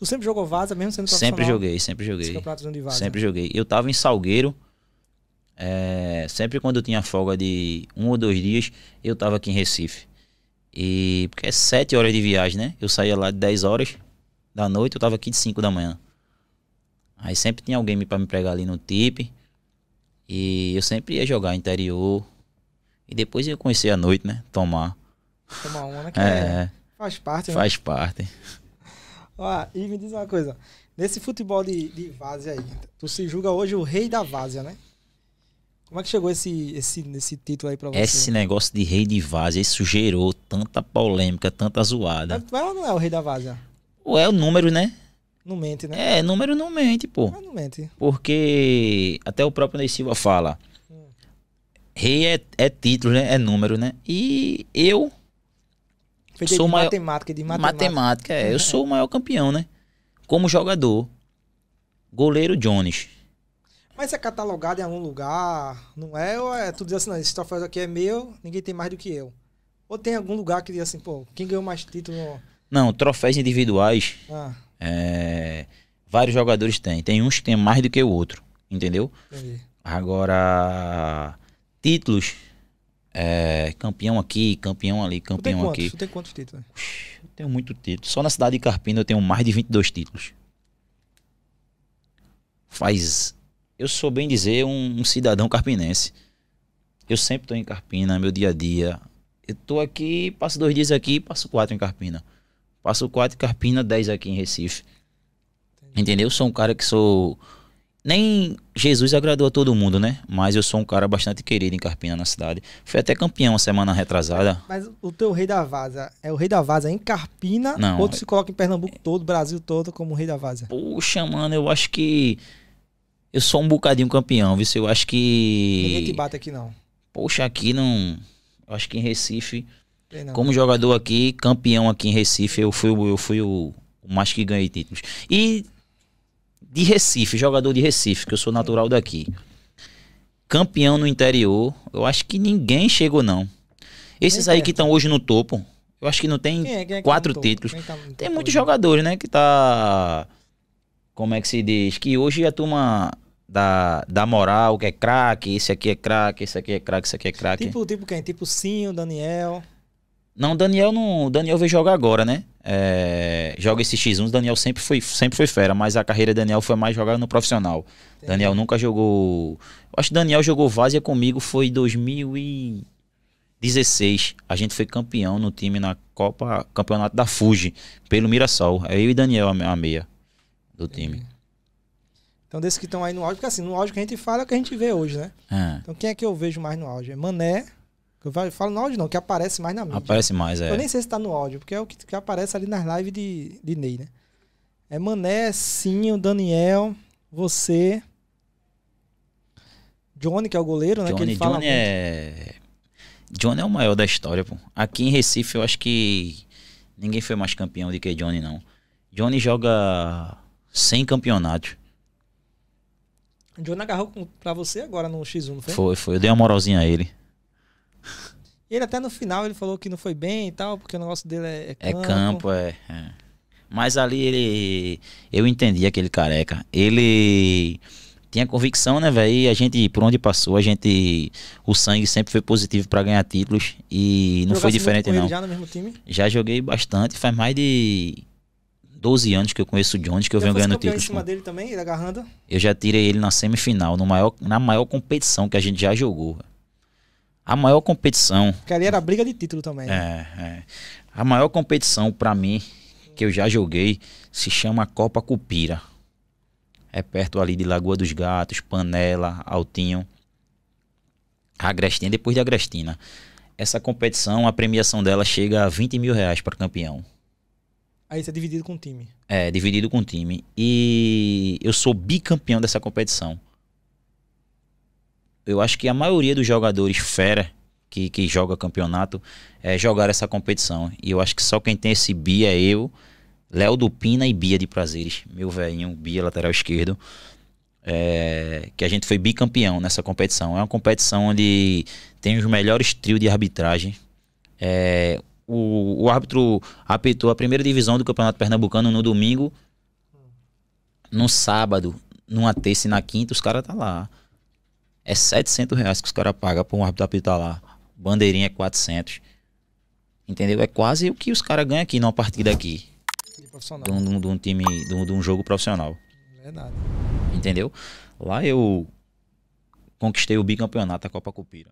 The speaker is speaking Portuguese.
Tu sempre jogou vaza, mesmo sendo profissional? Sempre joguei, sempre joguei. Vaza, sempre joguei. Eu tava em Salgueiro. É, sempre quando eu tinha folga de um ou dois dias, eu tava aqui em Recife. E porque é sete horas de viagem, né? Eu saía lá de 10 horas da noite, eu tava aqui de 5 da manhã. Aí sempre tinha alguém para me pregar ali no TIP. E eu sempre ia jogar interior. E depois eu conheci à noite, né? Tomar. Tomar uma, né? Que é, é- faz parte, né? Faz parte. Ó, e me diz uma coisa. Nesse futebol de, de várzea aí, tu se julga hoje o rei da várzea, né? Como é que chegou esse, esse, esse título aí pra você? Esse negócio de rei de várzea, isso gerou tanta polêmica, tanta zoada. Mas ela é não é o rei da várzea? Ué, é o número, né? Não mente, né? É, número não mente, pô. Mas não mente. Porque até o próprio Ney Silva fala. Hum. Rei é, é título, né? É número, né? E eu Fez sou de maior... matemática, de matemática. Matemática, é. Eu uhum. sou o maior campeão, né? Como jogador. Goleiro Jones. Mas é catalogado em algum lugar, não é? Ou é tu diz assim, não, esse troféu aqui é meu, ninguém tem mais do que eu. Ou tem algum lugar que diz assim, pô, quem ganhou mais título? Não, troféus individuais. Ah. É, vários jogadores têm. Tem uns que tem mais do que o outro, entendeu? Entendi. Agora, títulos é, campeão aqui, campeão ali, campeão tu quantos, aqui. Tu tem quantos títulos? Eu tenho muito título. Só na cidade de Carpina eu tenho mais de 22 títulos. Faz. Eu sou bem dizer um, um cidadão carpinense. Eu sempre estou em Carpina, meu dia a dia. Eu tô aqui, passo dois dias aqui, passo quatro em Carpina. Passo quatro em Carpina, dez aqui em Recife. Entendi. Entendeu? Eu sou um cara que sou nem Jesus agradou a todo mundo, né? Mas eu sou um cara bastante querido em Carpina, na cidade. Fui até campeão uma semana retrasada. Mas o teu rei da vaza é o rei da vaza em Carpina Não, ou tu se coloca em Pernambuco todo, Brasil todo, como rei da vaza? Poxa, mano, eu acho que eu sou um bocadinho campeão, viu? Eu acho que... Ninguém te bate aqui, não. Poxa, aqui não... Eu acho que em Recife... Não, como não. jogador aqui, campeão aqui em Recife, eu fui, eu fui o mais que ganhei títulos. E de Recife, jogador de Recife, que eu sou natural daqui. Campeão no interior, eu acho que ninguém chegou, não. Esses aí que estão hoje no topo, eu acho que não tem quem é, quem é tá quatro tá títulos. Tá tem muitos jogadores, né, que tá. Como é que se diz? Que hoje a turma da, da moral, que é craque, esse aqui é craque, esse aqui é craque, esse aqui é craque. Tipo, tipo quem? Tipo Sim, o Daniel. Não, Daniel não. Daniel veio jogar agora, né? é, joga esse X1. Daniel sempre foi, sempre foi fera, mas a carreira do Daniel foi mais jogada no profissional. Entendi. Daniel nunca jogou. acho que Daniel jogou Vazia comigo foi em 2016. A gente foi campeão no time na Copa Campeonato da Fuji, pelo Mirassol. É eu e Daniel a meia do time. Então, desses que estão aí no áudio, porque assim, no áudio que a gente fala é o que a gente vê hoje, né? É. Então, quem é que eu vejo mais no áudio? É Mané, eu falo no áudio não, que aparece mais na mídia. Aparece mais, é. Eu nem sei se tá no áudio, porque é o que, que aparece ali nas lives de, de Ney, né? É Mané, Cinho, Daniel, você. Johnny, que é o goleiro, né? Johnny, que ele fala Johnny muito. é. Johnny é o maior da história, pô. Aqui em Recife, eu acho que ninguém foi mais campeão do que Johnny, não. Johnny joga 100 campeonatos. Johnny agarrou pra você agora no X1, não foi? Foi, foi. Eu dei uma moralzinha a ele. Ele até no final ele falou que não foi bem e tal, porque o negócio dele é, é, é campo. É campo, é. é. Mas ali ele. Eu entendi aquele careca. Ele tinha convicção, né, velho? E a gente, por onde passou, a gente. O sangue sempre foi positivo para ganhar títulos. E não Jogasse foi diferente, não. já no mesmo time? Já joguei bastante, faz mais de 12 anos que eu conheço o Jones, que eu já venho ganhando títulos. Em cima dele também, ele agarrando? Eu já tirei ele na semifinal, no maior, na maior competição que a gente já jogou. Véio a maior competição. Que ali era briga de título também. Né? É, é. A maior competição para mim que eu já joguei se chama Copa Cupira. É perto ali de Lagoa dos Gatos, Panela, Altinho. Agrestina, depois de Agrestina. Essa competição, a premiação dela chega a 20 mil reais para campeão. Aí você é dividido com o time. É, dividido com o time. E eu sou bicampeão dessa competição eu acho que a maioria dos jogadores fera que, que joga campeonato é jogar essa competição. E eu acho que só quem tem esse Bia é eu, Léo Dupina e Bia de Prazeres. Meu velhinho, Bia, lateral esquerdo. É, que a gente foi bicampeão nessa competição. É uma competição onde tem os melhores trios de arbitragem. É, o, o, árbitro apitou a primeira divisão do Campeonato Pernambucano no domingo. No sábado, numa terça e na quinta, os caras tá lá. É 700 reais que os caras pagam pra um árbitro apitar lá. Bandeirinha é 400. Entendeu? É quase o que os caras ganham aqui numa partida aqui. De um, de um, time, de um, de um jogo profissional. É Entendeu? Lá eu conquistei o bicampeonato da Copa Cupira.